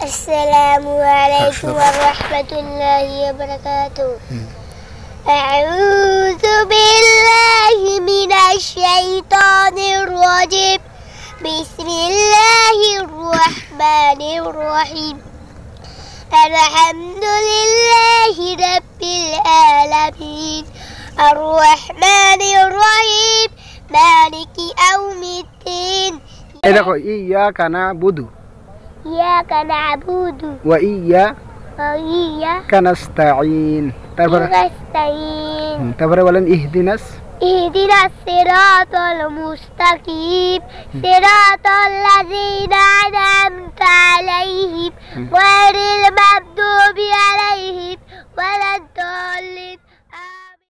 السلام عليكم ورحمة الله وبركاته أعوذ بالله من الشيطان الرجيم بسم الله الرحمن الرحيم الحمد لله رب العالمين الرحمن الرحيم مالك يوم الدين إياك نعبد Iyyaka na'budu wa iyyaka wa iyyaka nasta'in. Tabar nasta'in. Hmm, Tabar walan ihdinas ihdinas siratal mustaqim hmm. siratal ladzina an'amta 'alaihim hmm.